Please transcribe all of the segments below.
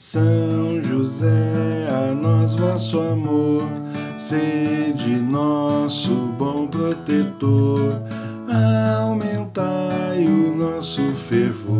São José, a nós vosso amor, sede nosso bom protetor, aumentai o nosso fervor.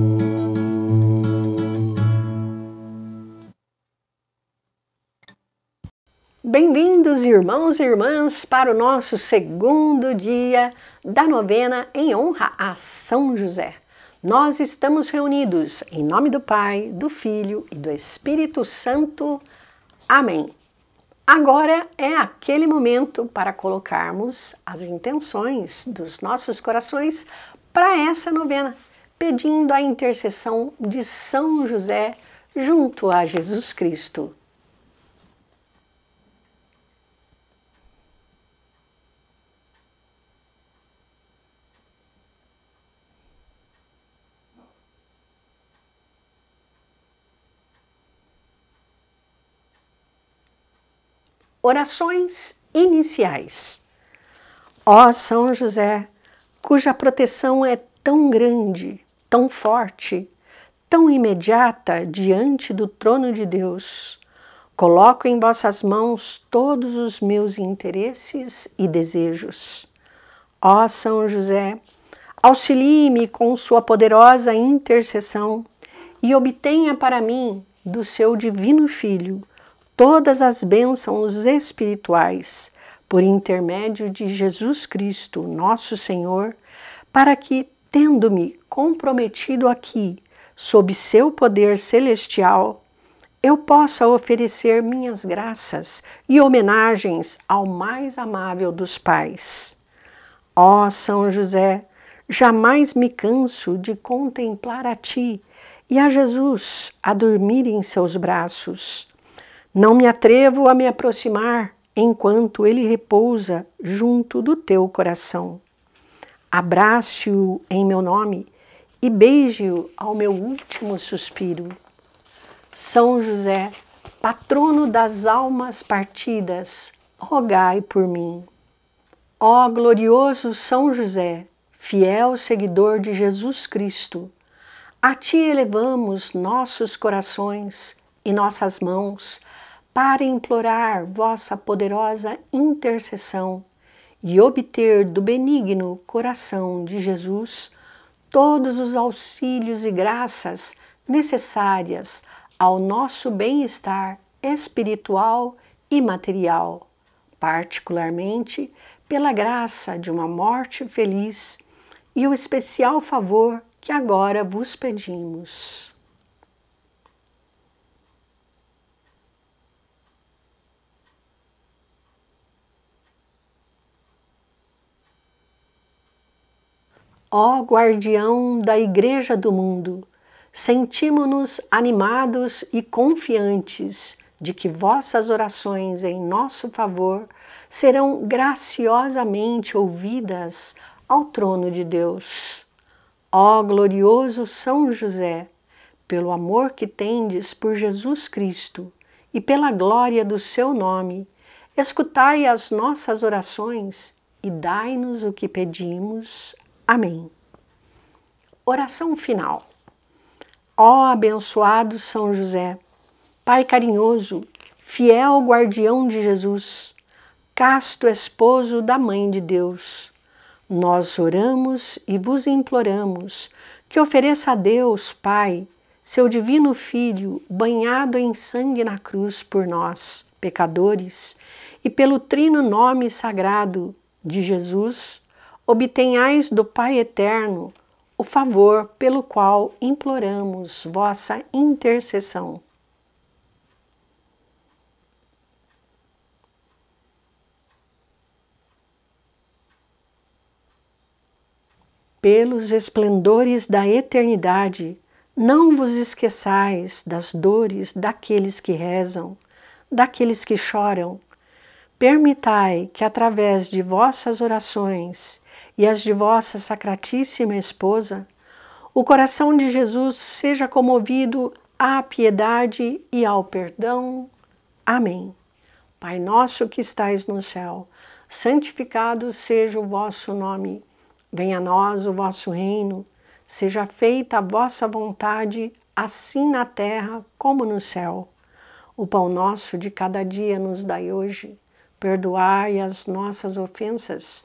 Bem-vindos, irmãos e irmãs, para o nosso segundo dia da novena em honra a São José. Nós estamos reunidos em nome do Pai, do Filho e do Espírito Santo. Amém. Agora é aquele momento para colocarmos as intenções dos nossos corações para essa novena, pedindo a intercessão de São José junto a Jesus Cristo. Orações iniciais. Ó São José, cuja proteção é tão grande, tão forte, tão imediata diante do trono de Deus, coloco em vossas mãos todos os meus interesses e desejos. Ó São José, auxilie-me com sua poderosa intercessão e obtenha para mim, do seu divino Filho, todas as bênçãos espirituais por intermédio de Jesus Cristo, nosso Senhor, para que, tendo-me comprometido aqui, sob seu poder celestial, eu possa oferecer minhas graças e homenagens ao mais amável dos pais. Ó oh, São José, jamais me canso de contemplar a ti e a Jesus a dormir em seus braços. Não me atrevo a me aproximar enquanto ele repousa junto do teu coração. Abrace-o em meu nome e beije-o ao meu último suspiro. São José, patrono das almas partidas, rogai por mim. Ó glorioso São José, fiel seguidor de Jesus Cristo, a ti elevamos nossos corações e nossas mãos para implorar vossa poderosa intercessão e obter do benigno coração de Jesus todos os auxílios e graças necessárias ao nosso bem-estar espiritual e material, particularmente pela graça de uma morte feliz e o especial favor que agora vos pedimos. Ó guardião da Igreja do mundo, sentimo-nos animados e confiantes de que vossas orações em nosso favor serão graciosamente ouvidas ao trono de Deus. Ó glorioso São José, pelo amor que tendes por Jesus Cristo e pela glória do seu nome, escutai as nossas orações e dai-nos o que pedimos. Amém. Oração final. Ó abençoado São José, Pai carinhoso, fiel guardião de Jesus, casto esposo da Mãe de Deus, nós oramos e vos imploramos que ofereça a Deus, Pai, seu divino Filho, banhado em sangue na cruz por nós, pecadores, e pelo trino nome sagrado de Jesus, obtenhais do Pai Eterno o favor pelo qual imploramos vossa intercessão. Pelos esplendores da eternidade, não vos esqueçais das dores daqueles que rezam, daqueles que choram. Permitai que, através de vossas orações, e as de vossa Sacratíssima Esposa, o coração de Jesus seja comovido à piedade e ao perdão. Amém. Pai nosso que estais no céu, santificado seja o vosso nome. Venha a nós o vosso reino. Seja feita a vossa vontade, assim na terra como no céu. O pão nosso de cada dia nos dai hoje. Perdoai as nossas ofensas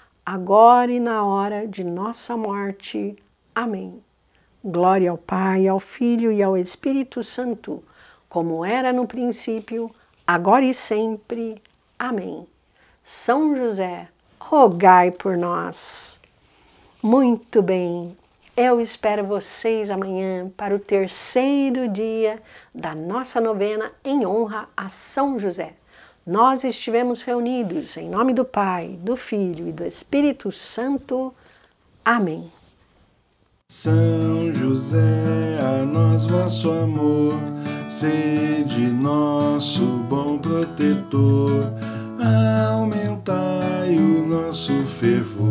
agora e na hora de nossa morte. Amém. Glória ao Pai, ao Filho e ao Espírito Santo, como era no princípio, agora e sempre. Amém. São José, rogai por nós. Muito bem, eu espero vocês amanhã para o terceiro dia da nossa novena em honra a São José nós estivemos reunidos em nome do Pai, do Filho e do Espírito Santo. Amém. São José, a nós vosso amor, sede nosso bom protetor, aumentai o nosso fervor